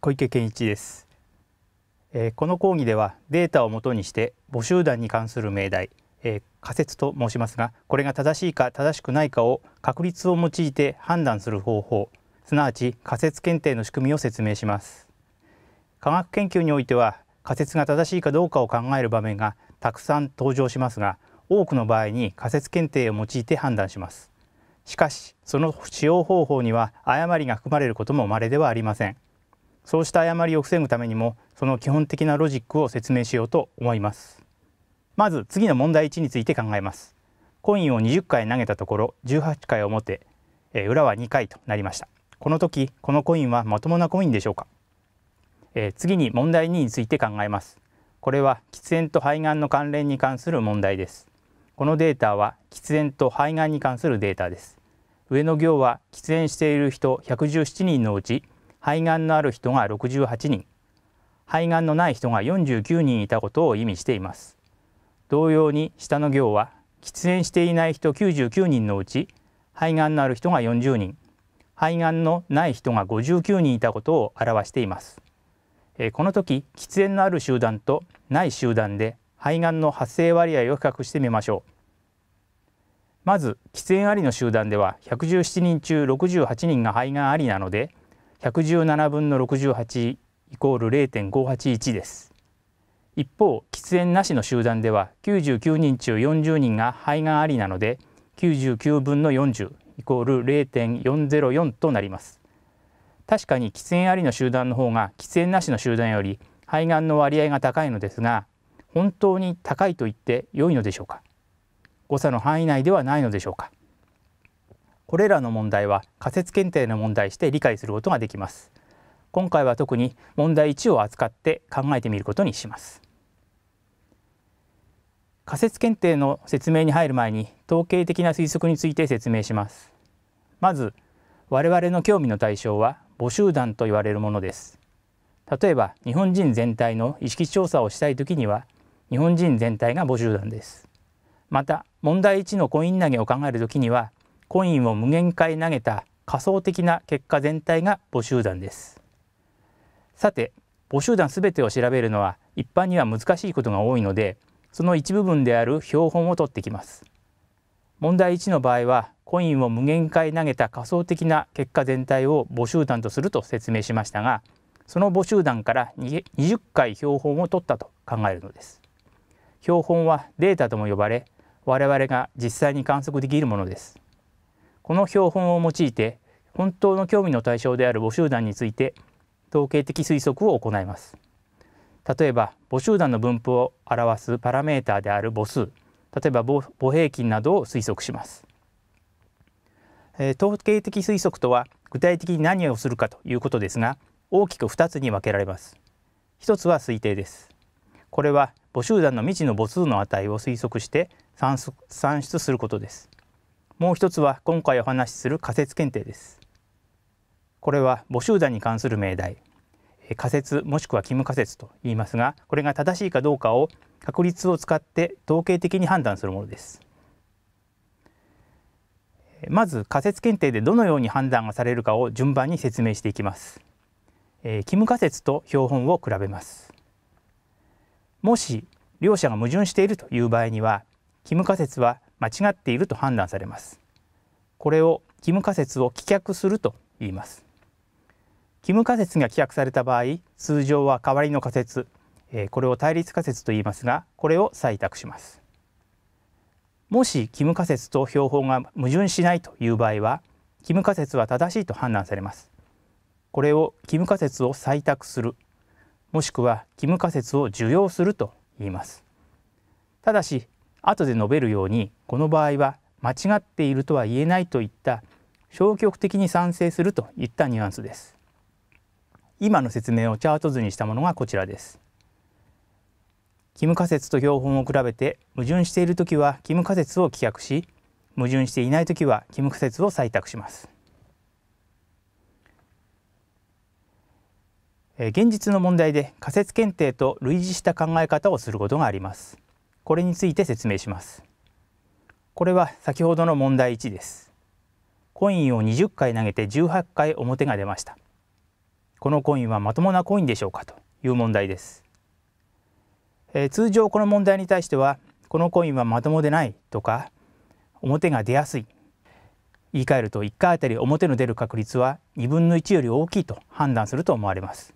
小池健一です、えー、この講義ではデータをもとにして募集団に関する命題、えー、仮説と申しますがこれが正しいか正しくないかを確率を用いて判断する方法すなわち仮説検定の仕組みを説明します科学研究においては仮説が正しいかどうかを考える場面がたくさん登場しますが多くの場合に仮説検定を用いて判断しますしかしその使用方法には誤りが含まれることも稀ではありませんそうした誤りを防ぐためにもその基本的なロジックを説明しようと思いますまず次の問題1について考えますコインを20回投げたところ18回表、え裏は2回となりましたこの時このコインはまともなコインでしょうか、え次に問題2について考えますこれは喫煙と肺がんの関連に関する問題ですこのデータは喫煙と肺がんに関するデータです上の行は喫煙している人117人のうち肺がんのある人が68人肺がんのない人が49人いたことを意味しています同様に下の行は喫煙していない人99人のうち肺がんのある人が40人肺がんのない人が59人いたことを表していますこの時喫煙のある集団とない集団で肺がんの発生割合を比較してみましょうまず喫煙ありの集団では117人中68人が肺がんありなので117分の68イコール0.581です。一方喫煙なしの集団では99人中40人が肺がんありなので99分の40イコール0.404となります確かに喫煙ありの集団の方が喫煙なしの集団より肺がんの割合が高いのですが本当に高いと言って良いのでしょうか誤差の範囲内ではないのでしょうかこれらの問題は仮説検定の問題して理解することができます今回は特に問題1を扱って考えてみることにします仮説検定の説明に入る前に統計的な推測について説明しますまず我々の興味の対象は母集団と言われるものです例えば日本人全体の意識調査をしたいときには日本人全体が母集団ですまた問題1のコイン投げを考えるときにはコインを無限回投げた仮想的な結果全体が母集団ですさて母集団全てを調べるのは一般には難しいことが多いのでその一部分である標本を取ってきます問題1の場合はコインを無限回投げた仮想的な結果全体を母集団とすると説明しましたがその母集団から20回標本を取ったと考えるのです標本はデータとも呼ばれ我々が実際に観測できるものですこの標本を用いて本当の興味の対象である母集団について統計的推測を行います。例えば母集団の分布を表すパラメータである母数例えば母平均などを推測します、えー、統計的推測とは具体的に何をするかということですが大きく2つに分けられます1つは推定ですこれは母集団の未知の母数の値を推測して算出することですもう一つは今回お話しする仮説検定ですこれは募集団に関する命題仮説もしくは義務仮説と言いますがこれが正しいかどうかを確率を使って統計的に判断するものですまず仮説検定でどのように判断がされるかを順番に説明していきます、えー、務仮説と標本を比べますもし両者が矛盾しているという場合には義務仮説は間違っていると判断されますこれを義務仮説を棄却すると言います義務仮説が棄却された場合通常は代わりの仮説これを対立仮説と言いますがこれを採択しますもし義務仮説と標本が矛盾しないという場合は義務仮説は正しいと判断されますこれを義務仮説を採択するもしくは義務仮説を受容すると言いますただし後で述べるようにこの場合は間違っているとは言えないといった消極的に賛成するといったニュアンスです今の説明をチャート図にしたものがこちらですキム仮説と標本を比べて矛盾している時はキム仮説を棄却し矛盾していない時はキム仮説を採択します現実の問題で仮説検定と類似した考え方をすることがありますこれについて説明しますこれは先ほどの問題1ですコインを20回投げて18回表が出ましたこのコインはまともなコインでしょうかという問題です、えー、通常この問題に対してはこのコインはまともでないとか表が出やすい言い換えると1回あたり表の出る確率は2分の1より大きいと判断すると思われます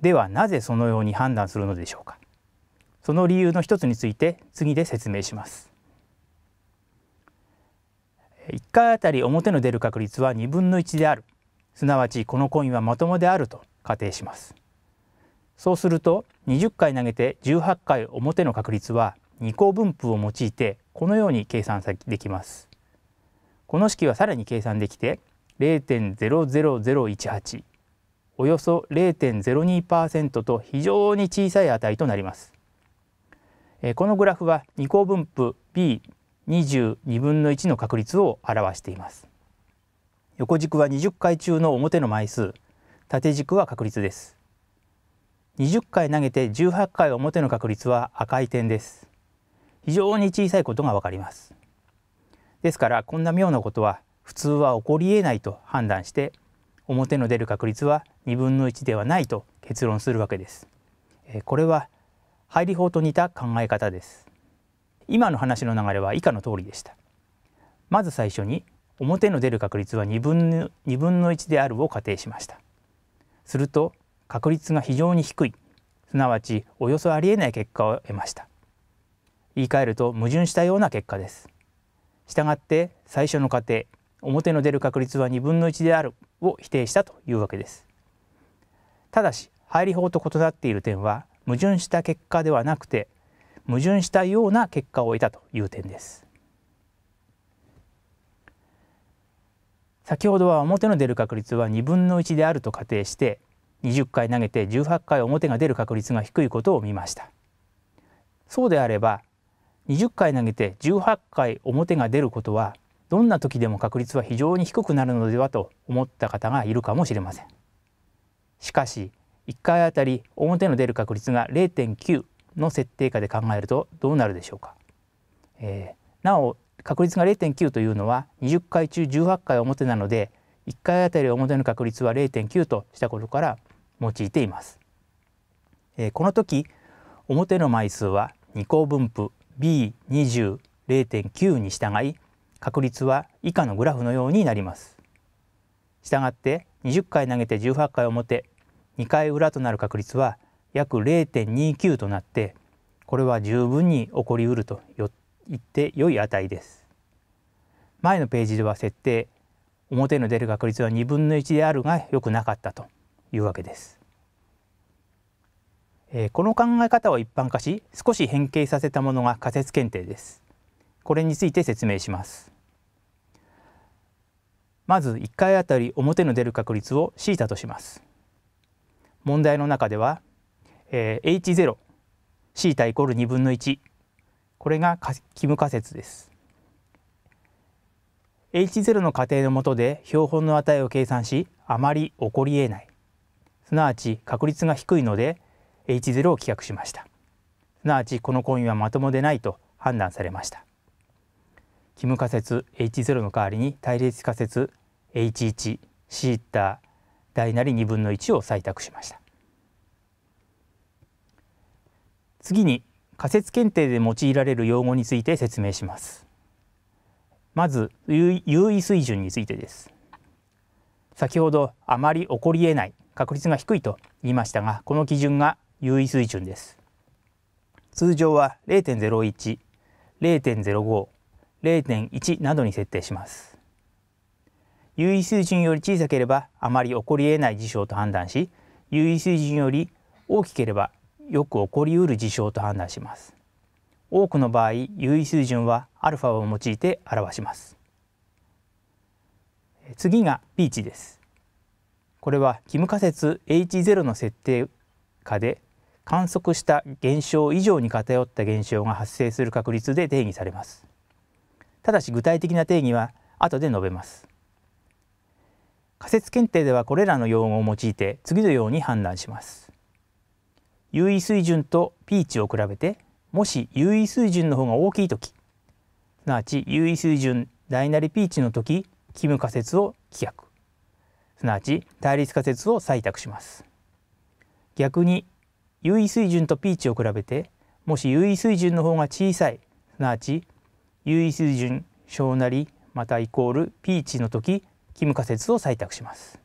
ではなぜそのように判断するのでしょうかその理由の一つについて次で説明します1回あたり表の出る確率は2分の1であるすなわちこのコインはまともであると仮定しますそうすると20回投げて18回表の確率は二項分布を用いてこのように計算できますこの式はさらに計算できて0.00018およそ0.02%と非常に小さい値となりますえこのグラフは二項分布 B22 分の1の確率を表しています横軸は20回中の表の枚数縦軸は確率です20回投げて18回表の確率は赤い点です非常に小さいことがわかりますですからこんな妙なことは普通は起こりえないと判断して表の出る確率は2分の1ではないと結論するわけですこれは配理法と似た考え方です今の話の流れは以下の通りでしたまず最初に表の出る確率は2分の2分の1であるを仮定しましたすると確率が非常に低いすなわちおよそありえない結果を得ました言い換えると矛盾したような結果ですしたがって最初の仮定表の出る確率は2分の1であるを否定したというわけですただし配理法と異なっている点は矛盾した結果ではなくて矛盾したような結果を得たという点です先ほどは表の出る確率は2分の1であると仮定して20回投げて18回表が出る確率が低いことを見ましたそうであれば20回投げて18回表が出ることはどんな時でも確率は非常に低くなるのではと思った方がいるかもしれませんしかし1回あたり表の出る確率が0.9の設定下で考えるとどうなるでしょうか、えー、なお確率が0.9というのは20回中18回表なので1回あたり表の確率は0.9としたことから用いています、えー、この時表の枚数は2項分布 B20.0.9 に従い確率は以下のグラフのようになります。したがって20回投げて18回表2回裏となる確率は約0.29となってこれは十分に起こりうると言って良い値です。前のページでは設定表の出る確率は2分の1であるが良くなかったというわけです。えー、この考え方を一般化し少し変形させたものが仮説検定です。これについて説明します。まず1回あたり表の出る確率をシータとします。問題の中では、えー、H0 タイコール2分の1これが帰無仮説です H0 の仮定の下で標本の値を計算しあまり起こり得ないすなわち確率が低いので H0 を棄却しましたすなわちこのコインはまともでないと判断されました帰無仮説 H0 の代わりに対立仮説 H1 タ大なり2分の1を採択しました次に仮説検定で用いられる用語について説明しますまず優位水準についてです先ほどあまり起こりえない確率が低いと言いましたがこの基準が優位水準です通常は0.01 0.05 0.1などに設定します有意水準より小さければあまり起こりえない事象と判断し有意水準より大きければよく起こりうる事象と判断します多くの場合有意水準はアルファを用いて表します次が P 値ですこれは帰無仮説 H0 の設定下で観測した現象以上に偏った現象が発生する確率で定義されますただし具体的な定義は後で述べます仮説検定ではこれらの用語を用いて次のように判断します。有意水準とピーチを比べてもし優位水準の方が大きい時すなわち優位水準大なりピーチの時キム仮説を棄却すなわち対立仮説を採択します。逆に有意水準とピーチを比べてもし優位水準の方が小さいすなわち優位水準小なりまたイコールピーチの時義務化説を採択します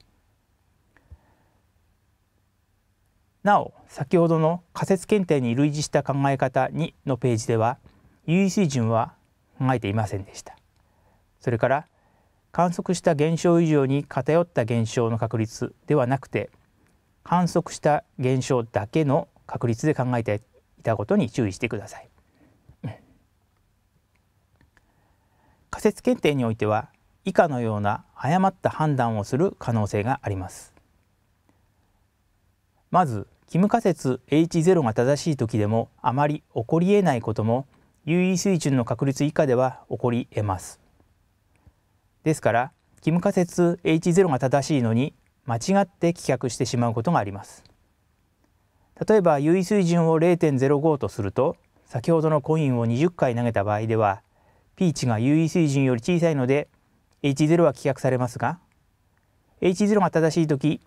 なお先ほどの仮説検定に類似した考え方2のページでは有意水準は考えていませんでしたそれから観測した現象以上に偏った現象の確率ではなくて観測した現象だけの確率で考えていたことに注意してください仮説検定においては以下のような誤った判断をする可能性があります。まず帰無仮説 H0 が正しい時でもあまり起こりえないことも有意水準の確率以下では起こり得ます。ですから帰無仮説 H0 が正しいのに間違って棄却してしまうことがあります。例えば有意水準を0.05とすると先ほどのコインを20回投げた場合ではピーチが有意水準より小さいので H0 は棄却されますが H0 が正しい時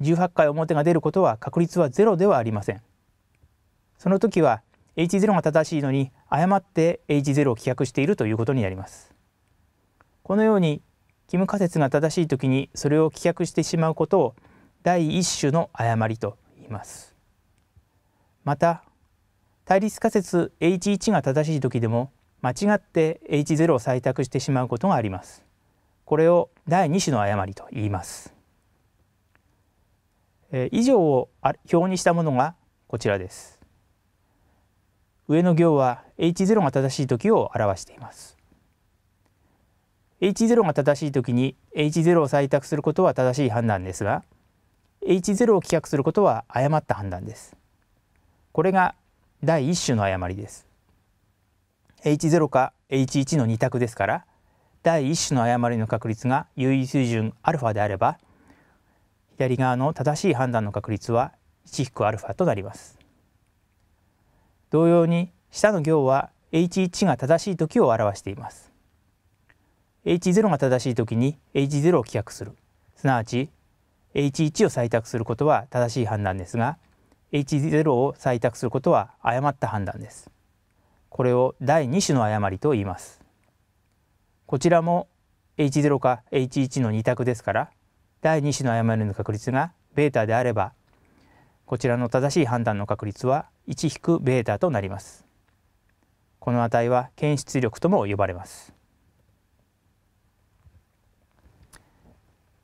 18回表が出ることは確率はゼロではありませんその時は H0 が正しいのに誤って H0 を棄却しているということになりますこのように義務仮説が正しい時にそれを棄却してしまうことを第一種の誤りと言いますまた対立仮説 H1 が正しい時でも間違って H0 を採択してしまうことがありますこれを第2種の誤りと言います。え以上を表にしたものがこちらです。上の行は H0 が正しい時を表しています。H0 が正しい時に H0 を採択することは正しい判断ですが H0 を棄却することは誤った判断です。これが第1種の誤りです。H0 か H1 の2択ですから第1種の誤りの確率が優位水準 α であれば左側の正しい判断の確率は 1-α となります。同様に下の行は h1 が正しい時を表しています。h0 が正しい時に h0 を棄却するすなわち h1 を採択することは正しい判断ですが h0 を採択することは誤った判断です。これを第2種の誤りと言います。こちらも H0 か H1 の2択ですから第2子の誤りの確率が β であればこちらの正しい判断の確率は1タとなります。この値は検出力とも呼ばれます。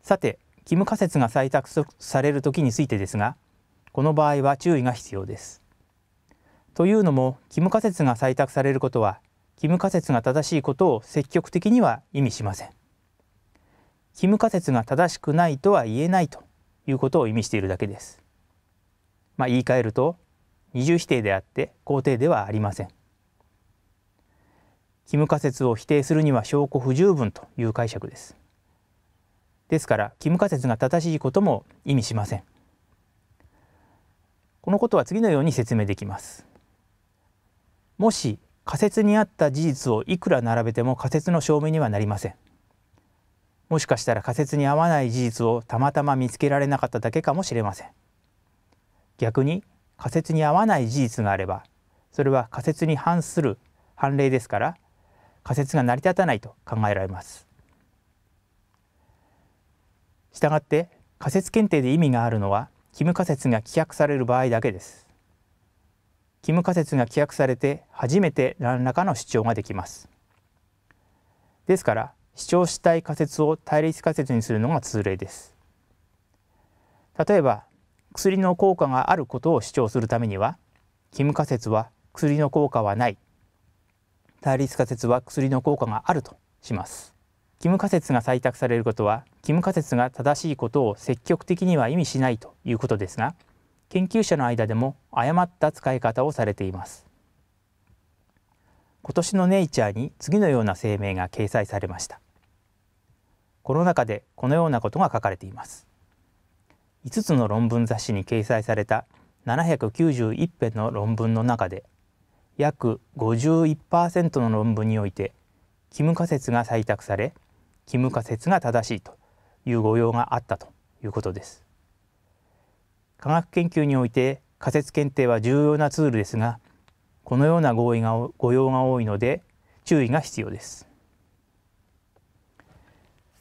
さて、義務仮説が採択される時についてですが、この場合は注意が必要です。というのも、義務仮説が採択されることは義務仮説が正しいことを積極的には意味しません。帰無仮説が正しくないとは言えないということを意味しているだけです。まあ、言い換えると二重否定であって肯定ではありません。義務仮説を否定するには証拠不十分という解釈です。ですから義務仮説が正しいことも意味しません。このことは次のように説明できます。もし仮説にあった事実をいくら並べても仮説の証明にはなりませんもしかしたら仮説に合わない事実をたまたま見つけられなかっただけかもしれません逆に仮説に合わない事実があればそれは仮説に反する判例ですから仮説が成り立たないと考えられますしたがって仮説検定で意味があるのはキム仮説が棄却される場合だけです帰無仮説が規約されて初めて何らかの主張ができます。ですから主張したい仮説を対立仮説にするのが通例です。例えば薬の効果があることを主張するためには帰無仮説は薬の効果はない対立仮説は薬の効果があるとします。帰無仮説が採択されることは帰無仮説が正しいことを積極的には意味しないということですが研究者の間でも誤った使い方をされています今年のネイチャーに次のような声明が掲載されましたコロナ禍でこのようなことが書かれています5つの論文雑誌に掲載された791編の論文の中で約51%の論文においてキム仮説が採択されキム仮説が正しいという誤用があったということです科学研究において仮説検定は重要なツールですがこのような合意が誤用が多いので注意が必要です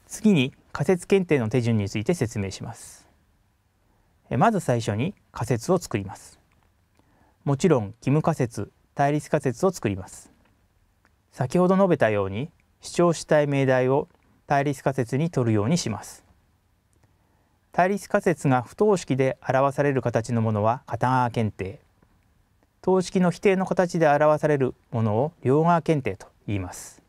次に仮説検定の手順について説明しますまず最初に仮説を作りますもちろん義務仮説対立仮説を作ります先ほど述べたように主張したい命題を対立仮説に取るようにします対立仮説が不等式で表される形のものは片側検定等式の否定の形で表されるものを両側検定と言います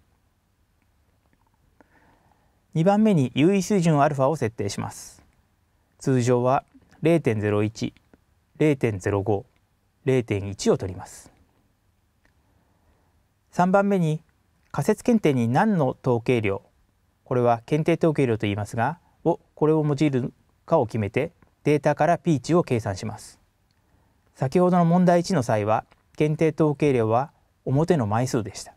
2番目に有意水準 α を設定します通常は0.01、0.05、0.1を取ります3番目に仮説検定に何の統計量これは検定統計量と言いますがをこれを用いるかを決めてデータから P 値を計算します。先ほどの問題1の際は限定統計量は表の枚数でした。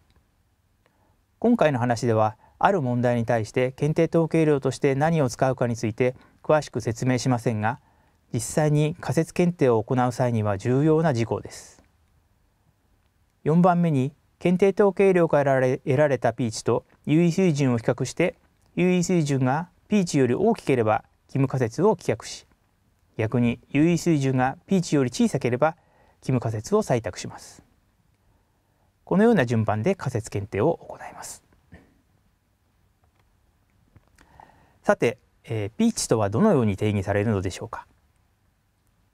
今回の話ではある問題に対して検定統計量として何を使うかについて詳しく説明しませんが実際に仮説検定を行う際には重要な事項です。4番目に検定統計量から得られた P 値と有意水準を比較して有意水準が P 値より大きければ帰無仮説を棄却し逆に有意水準がピーチより小さければ帰無仮説を採択しますこのような順番で仮説検定を行いますさて、えー、P 値とはどのように定義されるのでしょうか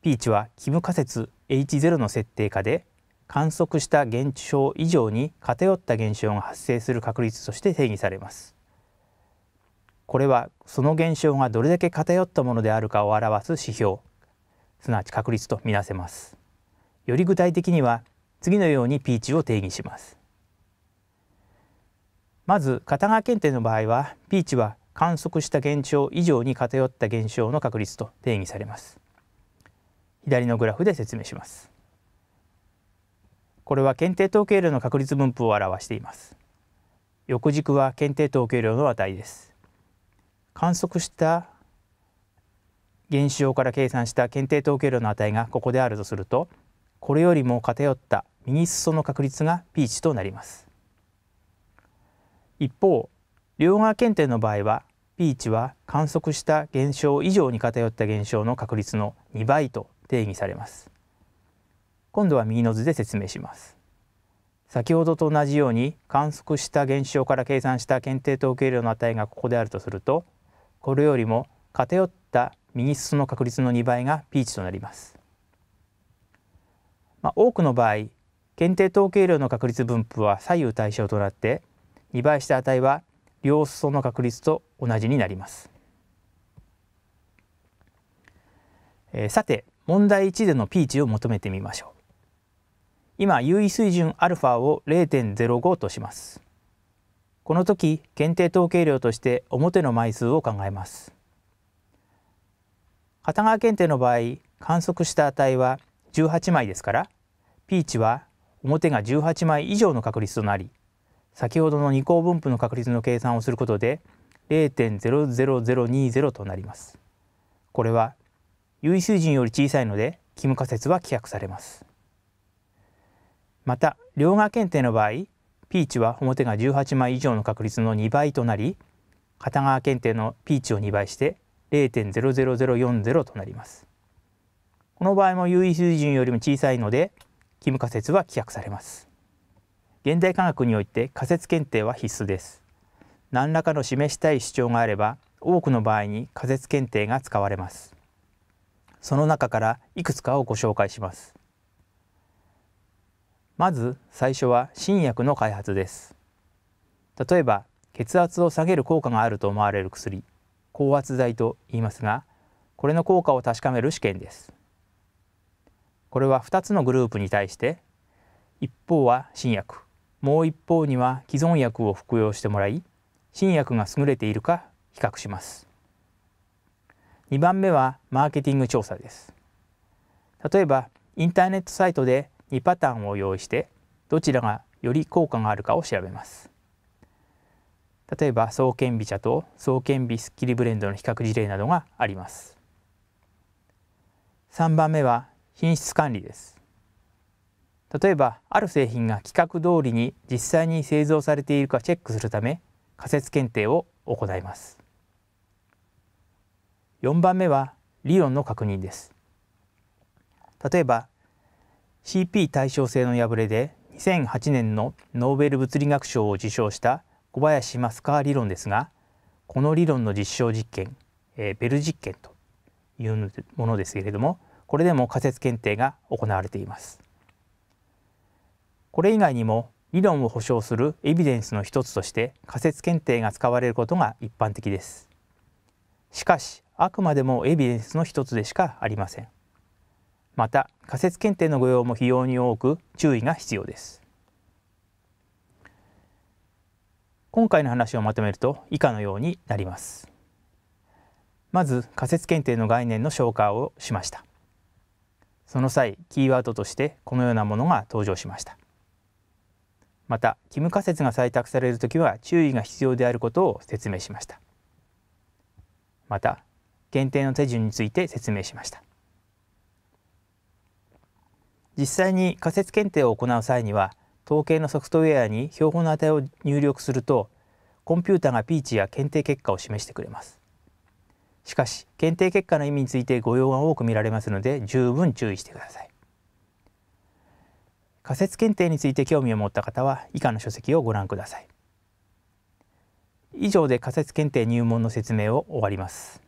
ピーチは帰無仮説 H0 の設定下で観測した現象以上に偏った現象が発生する確率として定義されますこれはその現象がどれだけ偏ったものであるかを表す指標すなわち確率とみなせますより具体的には次のように P 値を定義しますまず片側検定の場合は P 値は観測した現象以上に偏った現象の確率と定義されます左のグラフで説明しますこれは検定統計量の確率分布を表しています横軸は検定統計量の値です観測した原子少から計算した検定統計量の値がここであるとするとこれよりも偏った右裾の確率が P 値となります一方両側検定の場合は P 値は観測した現象以上に偏った現象の確率の2倍と定義されます今度は右の図で説明します先ほどと同じように観測した現象から計算した検定統計量の値がここであるとするとこれよりも偏った右裾の確率の2倍がピーチとなります。まあ、多くの場合検定統計量の確率分布は左右対称となって2倍した値は両裾の確率と同じになります。えー、さて問題1でのピーチを求めてみましょう。今有意水準 α を0.05とします。この時検定統計量として表の枚数を考えます片側検定の場合観測した値は18枚ですから P 値は表が18枚以上の確率となり先ほどの二項分布の確率の計算をすることで0.00020となりますこれは有意水人より小さいので帰無仮説は規約されますまた両側検定の場合ピーチは表が18枚以上の確率の2倍となり片側検定のピーチを2倍して0.00040となります。この場合も優位水準よりも小さいので義務仮説は規約されます。現代科学において仮説検定は必須です。何らかの示したい主張があれば多くの場合に仮説検定が使われます。その中からいくつかをご紹介します。まず最初は新薬の開発です例えば血圧を下げる効果があると思われる薬高圧剤と言いますがこれの効果を確かめる試験ですこれは2つのグループに対して一方は新薬もう一方には既存薬を服用してもらい新薬が優れているか比較します2番目はマーケティング調査です例えばインターネットサイトで2パターンを用意してどちらがより効果があるかを調べます。例えば双剣美茶と双剣美スッキリブレンドの比較事例などがあります。3番目は品質管理です。例えばある製品が規格通りに実際に製造されているかチェックするため仮説検定を行います。4番目は理論の確認です。例えば CP 対称性の破れで2008年のノーベル物理学賞を受賞した小林マスカー理論ですがこの理論の実証実験、えー、ベル実験というものですけれどもこれでも仮説検定が行われていますこれ以外にも理論を保証するエビデンスの一つとして仮説検定が使われることが一般的ですしかしあくまでもエビデンスの一つでしかありませんまた仮設検定の御用も非常に多く注意が必要です今回の話をまとめると以下のようになりますまず仮説検定の概念の紹介をしましたその際キーワードとしてこのようなものが登場しましたまた義務仮説が採択される時は注意が必要であることを説明しましたまた検定の手順について説明しました実際に仮説検定を行う際には統計のソフトウェアに標本の値を入力するとコンピュータがピーチや検定結果を示してくれます。しかし検定結果の意味について誤用が多く見られますので十分注意してください。仮説検定について興味を持った方は以下の書籍をご覧ください。以上で仮説検定入門の説明を終わります。